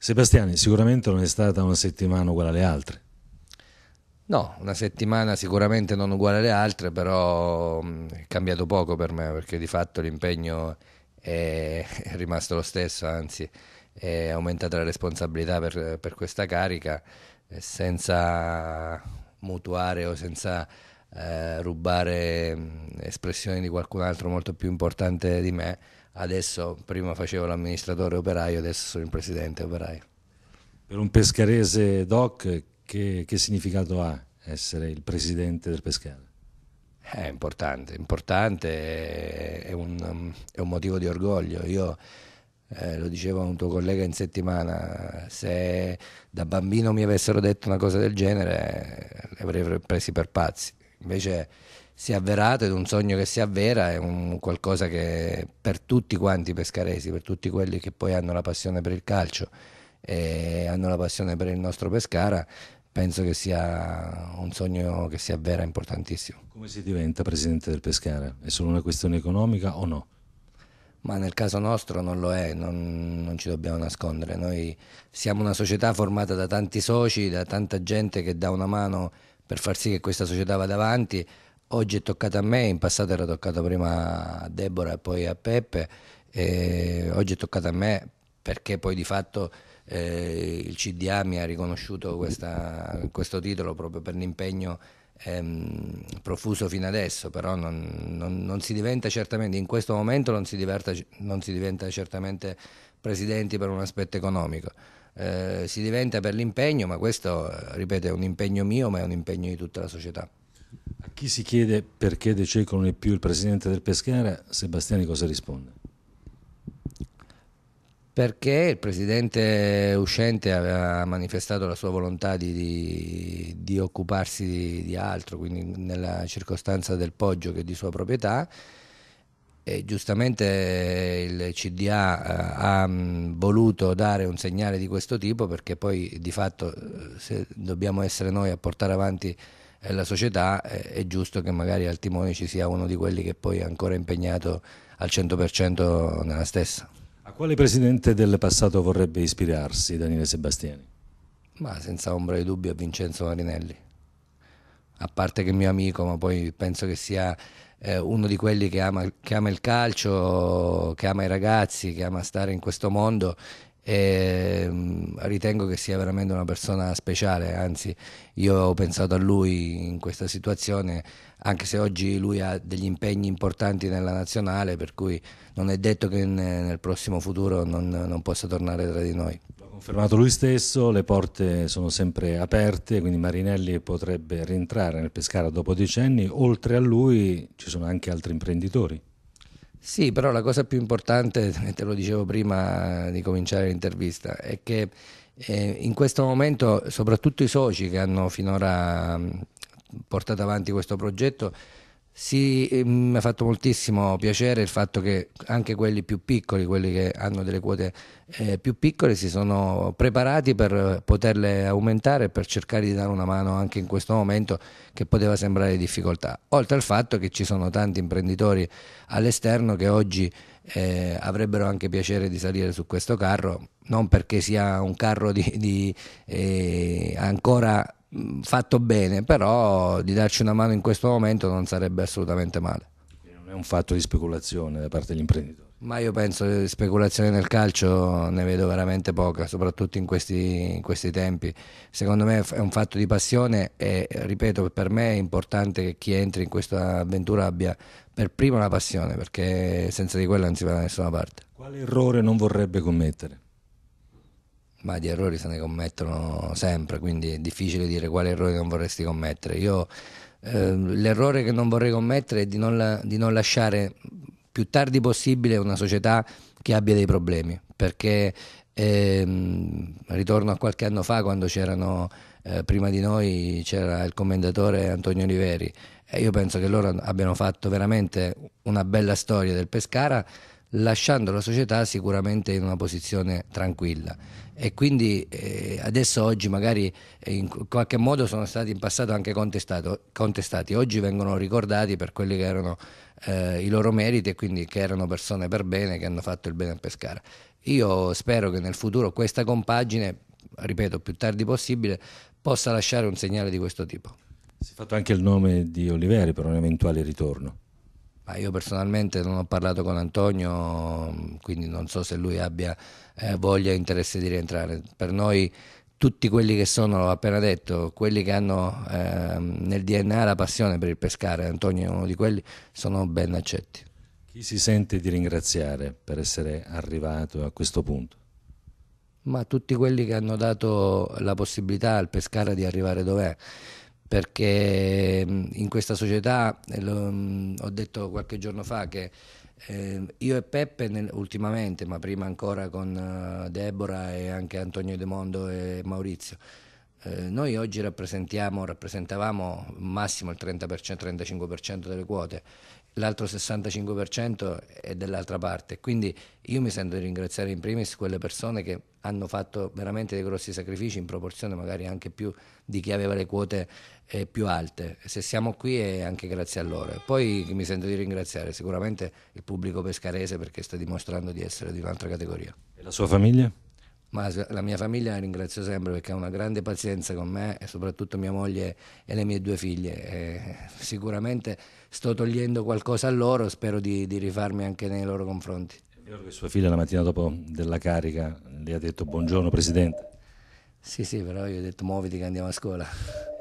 Sebastiani, sicuramente non è stata una settimana uguale alle altre. No, una settimana sicuramente non uguale alle altre, però mm, è cambiato poco per me perché di fatto l'impegno è rimasto lo stesso, anzi è aumentata la responsabilità per, per questa carica senza mutuare o senza eh, rubare mm, espressioni di qualcun altro molto più importante di me. Adesso prima facevo l'amministratore operaio, adesso sono il presidente operaio. Per un pescarese doc, che, che significato ha essere il presidente del pescare? È importante, importante è un, mm, è un motivo di orgoglio. Io eh, lo diceva un tuo collega in settimana, se da bambino mi avessero detto una cosa del genere eh, li avrei presi per pazzi invece si è avverato ed un sogno che si avvera è un qualcosa che per tutti quanti i pescaresi, per tutti quelli che poi hanno la passione per il calcio e hanno la passione per il nostro Pescara, penso che sia un sogno che si avvera importantissimo. Come si diventa presidente del Pescara? È solo una questione economica o no? ma nel caso nostro non lo è, non, non, ci dobbiamo nascondere. Noi siamo una società formata da tanti soci, da tanta gente che dà una mano per far sì che questa società vada avanti. Oggi è toccata a me, in passato era toccata prima a Deborah e poi a Peppe, e oggi è toccata a me perché poi di fatto eh, il CDA mi ha riconosciuto questa, questo titolo proprio per l'impegno ehm, profuso fino adesso, però non, non, non, si diventa certamente, in questo momento non si, diverta, non si diventa certamente presidenti per un aspetto economico. Eh, si diventa per l'impegno, ma questo, ripeto, è un impegno mio, ma è un impegno di tutta la società. A chi si chiede perché De Ceco non è più il presidente del Pescara, Sebastiani cosa risponde? Perché il presidente uscente aveva manifestato la sua volontà di, di, di occuparsi di, di altro, quindi nella circostanza del poggio che è di sua proprietà eh, giustamente il CDA eh, ha mm, voluto dare un segnale di questo tipo perché poi eh, di fatto eh, se dobbiamo essere noi a portare avanti la società è giusto che magari al timone ci sia uno di quelli che poi è ancora impegnato al 100% nella stessa. A quale presidente del passato vorrebbe ispirarsi Daniele Sebastiani? Ma senza ombra di dubbio a Vincenzo Marinelli a parte che è mio amico, ma poi penso che sia eh, uno di quelli che ama, che ama, il calcio, che ama i ragazzi, che ama stare in questo mondo. E, ehm, ritengo che sia veramente una persona speciale, anzi io ho pensato a lui in questa situazione, anche se oggi lui ha degli impegni importanti nella nazionale, per cui non è detto che nel prossimo futuro non, non possa tornare tra di noi confermato lui stesso, le porte sono sempre aperte, quindi Marinelli potrebbe rientrare nel Pescara dopo decenni, oltre a lui ci sono anche altri imprenditori. Sì, però la cosa più importante, te lo dicevo prima di cominciare l'intervista, è che eh, in questo momento soprattutto i soci che hanno finora portato avanti questo progetto sì, ehm, mi ha fatto moltissimo piacere il fatto che anche quelli più piccoli, quelli che hanno delle quote eh, più piccole, si sono preparati per poterle aumentare e per cercare di dare una mano anche in questo momento che poteva sembrare difficoltà. Oltre al fatto che ci sono tanti imprenditori all'esterno che oggi eh, avrebbero anche piacere di salire su questo carro, non perché sia un carro di, di, eh, ancora mm, fatto bene, però di darci una mano in questo momento non sarebbe assolutamente male. Non è un fatto di speculazione da parte degli imprenditori. Ma io penso che speculazione nel calcio ne vedo veramente poca, soprattutto in questi, in questi, tempi. Secondo me è un fatto di passione e, ripeto, per me è importante che chi entri in questa avventura abbia per prima la passione, perché senza di quella non si va da nessuna parte. Quale errore non vorrebbe commettere? Ma di errori se ne commettono sempre, quindi è difficile dire quale errore non vorresti commettere. Io ehm, l'errore che non vorrei commettere è di non, la, di non, lasciare più tardi possibile una società che abbia dei problemi, perché ehm, ritorno a qualche anno fa quando c'erano, eh, prima di noi c'era il commendatore Antonio Oliveri e io penso che loro abbiano fatto veramente una bella storia del Pescara lasciando la società sicuramente in una posizione tranquilla e quindi eh, adesso oggi magari eh, in qualche modo sono stati in passato anche contestati, oggi vengono ricordati per quelli che erano eh, i loro meriti e quindi che erano persone per bene che hanno fatto il bene a Pescara. Io spero che nel futuro questa compagine, ripeto più tardi possibile, possa lasciare un segnale di questo tipo. Si è fatto anche il nome di Oliveri per un eventuale ritorno. Ma io personalmente non ho parlato con Antonio, quindi non so se lui abbia eh, voglia o interesse di rientrare. Per noi tutti quelli che sono, l'ho appena detto, quelli che hanno eh, nel DNA la passione per il pescare, Antonio è uno di quelli, sono ben accetti. Chi si sente di ringraziare per essere arrivato a questo punto? Ma tutti quelli che hanno dato la possibilità al pescare di arrivare dov'è perché mm, in questa società, mm, ho detto qualche giorno fa che eh, io e Peppe nel, ultimamente, ma prima ancora con eh, Deborah e anche Antonio De Mondo e Maurizio, eh, noi oggi rappresentiamo, rappresentavamo massimo il 30%, 35% delle quote l'altro 65% è dell'altra parte. Quindi io mi sento di ringraziare in primis quelle persone che hanno fatto veramente dei grossi sacrifici in proporzione magari anche più di chi aveva le quote eh, più alte. Se siamo qui è anche grazie a loro. Poi mi sento di ringraziare sicuramente il pubblico pescarese perché sta dimostrando di essere di un'altra categoria. E la sua famiglia? ma la mia famiglia la ringrazio sempre perché ha una grande pazienza con me e soprattutto mia moglie e le mie due figlie. E sicuramente sto togliendo qualcosa a loro, spero di, di rifarmi anche nei loro confronti. È vero che sua figlia la mattina dopo della carica le ha detto buongiorno Presidente? Sì, sì, però io ho detto muoviti che andiamo a scuola.